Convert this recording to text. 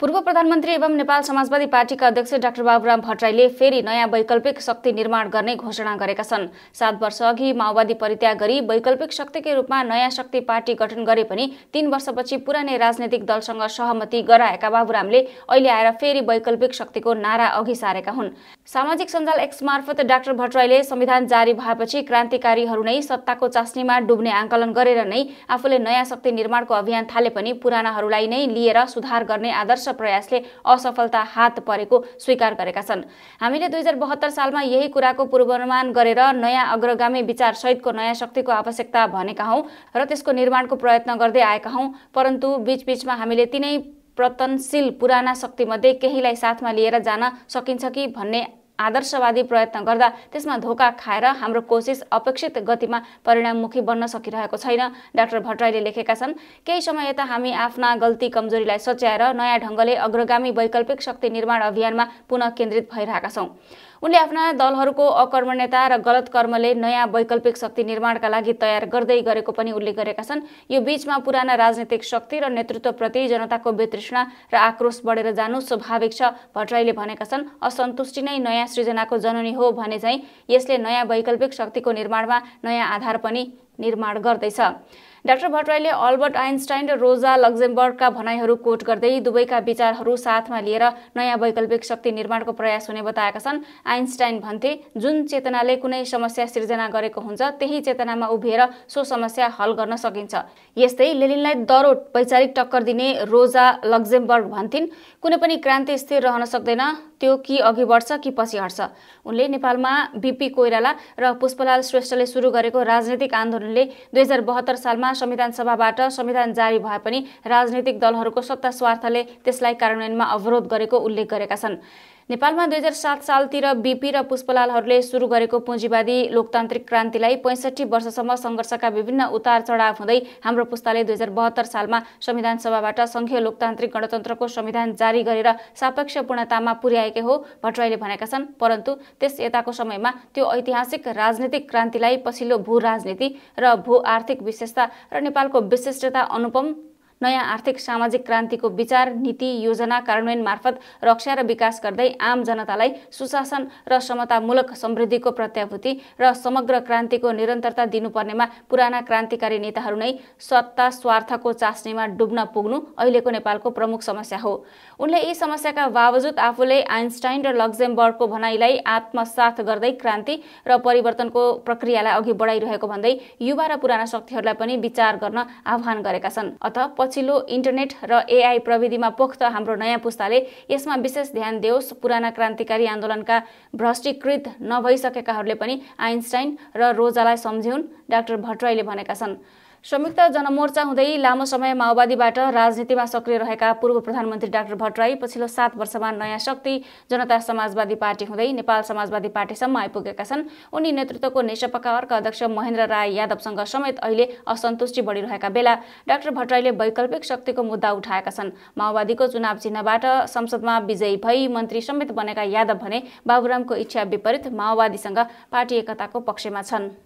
पूर्व प्रधानमन्त्री एवं नेपाल समाजवादी पार्टीका अध्यक्ष डाक्टर बाबुराम भट्टराईले फेरि नयाँ वैकल्पिक शक्ति निर्माण गर्ने घोषणा गरेका छन् सात वर्ष अघि माओवादी परित्याग गरी वैकल्पिक शक्तिकै रूपमा नयाँ शक्ति पार्टी गठन गरे पनि तीन वर्षपछि पुरानै राजनैतिक दलसँग सहमति गराएका बाबुरामले अहिले आएर फेरि वैकल्पिक शक्तिको नारा अघि सारेका हुन् सामाजिक सञ्जाल एक्स मार्फत डाक्टर भट्टराईले संविधान जारी भएपछि क्रान्तिकारीहरू नै सत्ताको चास्नीमा डुब्ने आकलन गरेर नै आफूले नयाँ शक्ति निर्माणको अभियान थाले पनि पुरानाहरूलाई नै लिएर सुधार गर्ने आदर्श प्रयासले असफलता हात परेको स्वीकार गरेका छन् हामीले दुई हजार बहत्तर सालमा यही कुराको पूर्वानुमान गरेर नयाँ अग्रगामी विचार सहितको नयाँ शक्तिको आवश्यकता भनेका हौँ र त्यसको निर्माणको प्रयत्न गर्दै आएका हौँ परन्तु बिचबिचमा हामीले तिनै प्रतनशील पुराना शक्तिमध्ये केहीलाई साथमा लिएर जान सकिन्छ कि भन्ने आदर्शवादी प्रयत्न गर्दा त्यसमा धोका खाएर हाम्रो कोसिस अपेक्षित गतिमा परिणाममुखी बन्न सकिरहेको छैन डाक्टर भट्टराईले लेखेका छन् केही समय यता हामी आफ्ना गल्ती कमजोरीलाई सच्याएर नयाँ ढङ्गले अग्रगामी वैकल्पिक शक्ति निर्माण अभियानमा पुनः केन्द्रित भइरहेका छौँ उनले आफ्ना दलहरूको अकर्मण्यता र गलत कर्मले नयाँ वैकल्पिक शक्ति निर्माणका लागि तयार गर्दै गरेको पनि उल्लेख गरेका छन् यो बीचमा पुराना राजनैतिक शक्ति र नेतृत्वप्रति जनताको वितृष्णा र आक्रोश बढेर जानु स्वाभाविक छ भट्टराईले भनेका छन् असन्तुष्टि नै नयाँ सृजनाको जननी हो भने चाहिँ यसले नयाँ वैकल्पिक शक्तिको निर्माणमा नयाँ आधार पनि निर्माण गर्दैछ डाक्टर भट्टराईले अल्बर्ट आइन्स्टाइन र रोजा लक्जेमबर्गका भनाइहरू कोट गर्दै दुवैका विचारहरू साथमा लिएर नयाँ वैकल्पिक शक्ति निर्माणको प्रयास हुने बताएका छन् आइन्स्टाइन भन्थे जुन चेतनाले कुनै समस्या सिर्जना गरेको हुन्छ त्यही चेतनामा उभिएर सो समस्या हल गर्न सकिन्छ यस्तै लेलिनलाई दरो वैचारिक टक्कर दिने रोजा लक्जेमबर्ग भन्थिन् कुनै पनि क्रान्ति स्थिर रहन सक्दैन त्यो कि अघि बढ्छ कि पछि हट्छ उनले नेपालमा बिपी कोइराला र पुष्पलाल श्रेष्ठले सुरु गरेको राजनैतिक आन्दोलनले दुई हजार बहत्तर सालमा संविधान सभाबाट संविधान जारी भए पनि राजनीतिक दलहरूको सत्ता स्वार्थले त्यसलाई कार्यान्वयनमा अवरोध गरेको उल्लेख गरेका छन् नेपालमा दुई हजार सात सालतिर बिपी र पुष्पलालहरूले सुरु गरेको पुँजीवादी लोकतान्त्रिक क्रान्तिलाई पैँसठी वर्षसम्म सङ्घर्षका विभिन्न उतार चढाव हुँदै हाम्रो पुस्ताले दुई हजार बहत्तर सालमा संविधान सभाबाट सङ्घीय लोकतान्त्रिक गणतन्त्रको संविधान जारी गरेर सापेक्ष पूर्णतामा पुर्याएकै हो भट्टराईले भनेका छन् परन्तु त्यस यताको समयमा त्यो ऐतिहासिक राजनीतिक क्रान्तिलाई पछिल्लो भू राजनीति र भू आर्थिक विशेषता र नेपालको विशिष्टता अनुपम नयाँ आर्थिक सामाजिक क्रान्तिको विचार नीति योजना कार्यान्वयन मार्फत रक्षा र विकास गर्दै आम जनतालाई सुशासन र समतामूलक समृद्धिको प्रत्याभूति र समग्र क्रान्तिको निरन्तरता दिनुपर्नेमा पुराना क्रान्तिकारी नेताहरू नै सत्ता स्वार्थको चास्नीमा डुब्न पुग्नु अहिलेको नेपालको प्रमुख समस्या हो उनले यी समस्याका बावजुद आफूले आइन्स्टाइन र लग्जेमबर्गको भनाइलाई आत्मसाथ गर्दै क्रान्ति र परिवर्तनको प्रक्रियालाई अघि बढाइरहेको भन्दै युवा र पुराना शक्तिहरूलाई पनि विचार गर्न आह्वान गरेका छन् अथ लचिलो इन्टरनेट र एआई प्रविधिमा पोख्त हाम्रो नयाँ पुस्ताले यसमा विशेष ध्यान दियोस् पुराना क्रान्तिकारी आन्दोलनका भ्रष्टीकृत नभइसकेकाहरूले पनि आइन्स्टाइन र रोजालाई सम्झ्यौन् डाक्टर भट्टराईले भनेका छन् संयुक्त जनमोर्चा हुँदै लामो समय माओवादीबाट राजनीतिमा सक्रिय रहेका पूर्व प्रधानमन्त्री डाक्टर भट्टराई पछिल्लो सात वर्षमा नयाँ शक्ति जनता समाजवादी पार्टी हुँदै नेपाल समाजवादी पार्टीसम्म आइपुगेका छन् उनी नेतृत्वको नेसपाका अर्का अध्यक्ष महेन्द्र राय यादवसँग समेत अहिले असन्तुष्टि बढिरहेका बेला डाक्टर भट्टराईले वैकल्पिक शक्तिको मुद्दा उठाएका छन् माओवादीको चुनाव चिन्हबाट संसदमा विजयी भई मन्त्री समेत बनेका यादव भने बाबुरामको इच्छा विपरीत माओवादीसँग पार्टी एकताको पक्षमा छन्